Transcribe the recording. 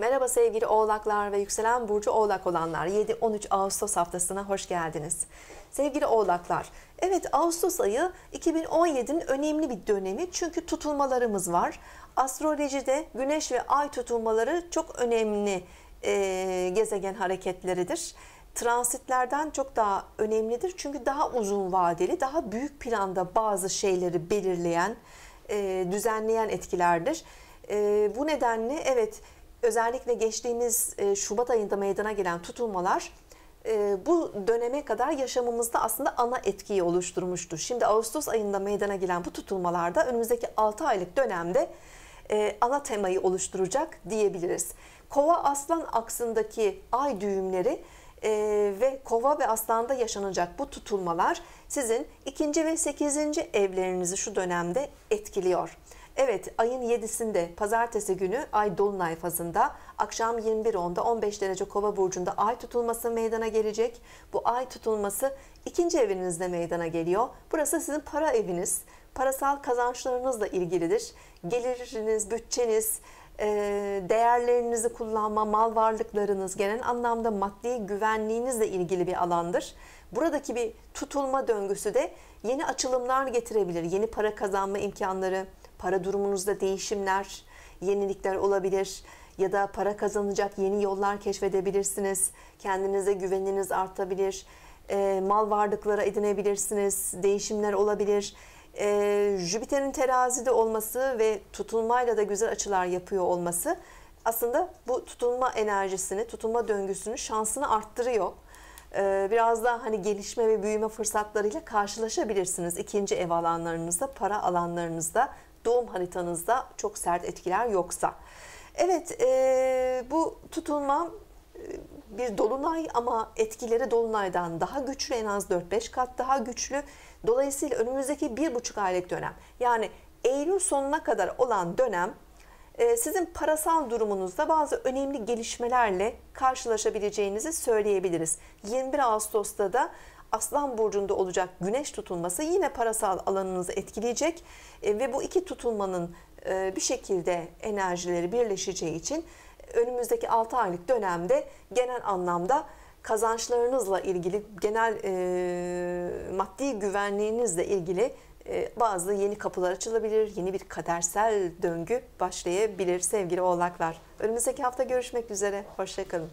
Merhaba sevgili oğlaklar ve yükselen burcu oğlak olanlar 7-13 Ağustos haftasına hoş geldiniz. Sevgili oğlaklar, evet Ağustos ayı 2017'nin önemli bir dönemi çünkü tutulmalarımız var. Astrolojide güneş ve ay tutulmaları çok önemli e, gezegen hareketleridir transitlerden çok daha önemlidir. Çünkü daha uzun vadeli, daha büyük planda bazı şeyleri belirleyen, e, düzenleyen etkilerdir. E, bu nedenle evet özellikle geçtiğimiz e, Şubat ayında meydana gelen tutulmalar e, bu döneme kadar yaşamımızda aslında ana etkiyi oluşturmuştu. Şimdi Ağustos ayında meydana gelen bu tutulmalarda önümüzdeki 6 aylık dönemde e, ana temayı oluşturacak diyebiliriz. Kova aslan aksındaki ay düğümleri ee, ve kova ve aslanda yaşanacak bu tutulmalar sizin ikinci ve sekizinci evlerinizi şu dönemde etkiliyor. Evet ayın 7'sinde pazartesi günü ay dolunay fazında akşam 21.10'da 15 derece kova burcunda ay tutulması meydana gelecek. Bu ay tutulması ikinci evinizde meydana geliyor. Burası sizin para eviniz. Parasal kazançlarınızla ilgilidir. Geliriniz, bütçeniz, e, değerlerinizi kullanma, mal varlıklarınız genel anlamda maddi güvenliğinizle ilgili bir alandır. Buradaki bir tutulma döngüsü de yeni açılımlar getirebilir. Yeni para kazanma imkanları, para durumunuzda değişimler, yenilikler olabilir ya da para kazanacak yeni yollar keşfedebilirsiniz. Kendinize güveniniz artabilir. E, mal varlıklara edinebilirsiniz. Değişimler olabilir. E, Jüpiter'in terazide olması ve tutulmayla da güzel açılar yapıyor olması aslında bu tutulma enerjisini, tutulma döngüsünü, şansını arttırıyor. E, biraz daha hani gelişme ve büyüme fırsatlarıyla karşılaşabilirsiniz. ikinci ev alanlarınızda, para alanlarınızda, doğum haritanızda çok sert etkiler yoksa. Evet e, bu tutulmam e, bir dolunay ama etkileri dolunaydan daha güçlü en az 4-5 kat daha güçlü. Dolayısıyla önümüzdeki 1,5 aylık dönem yani Eylül sonuna kadar olan dönem e, sizin parasal durumunuzda bazı önemli gelişmelerle karşılaşabileceğinizi söyleyebiliriz. 21 Ağustos'ta da Aslan burcunda olacak güneş tutulması yine parasal alanınızı etkileyecek e, ve bu iki tutulmanın e, bir şekilde enerjileri birleşeceği için önümüzdeki 6 aylık dönemde genel anlamda kazançlarınızla ilgili genel e, maddi güvenliğinizle ilgili e, bazı yeni kapılar açılabilir, yeni bir kadersel döngü başlayabilir sevgili oğlaklar. Önümüzdeki hafta görüşmek üzere, hoşçakalın.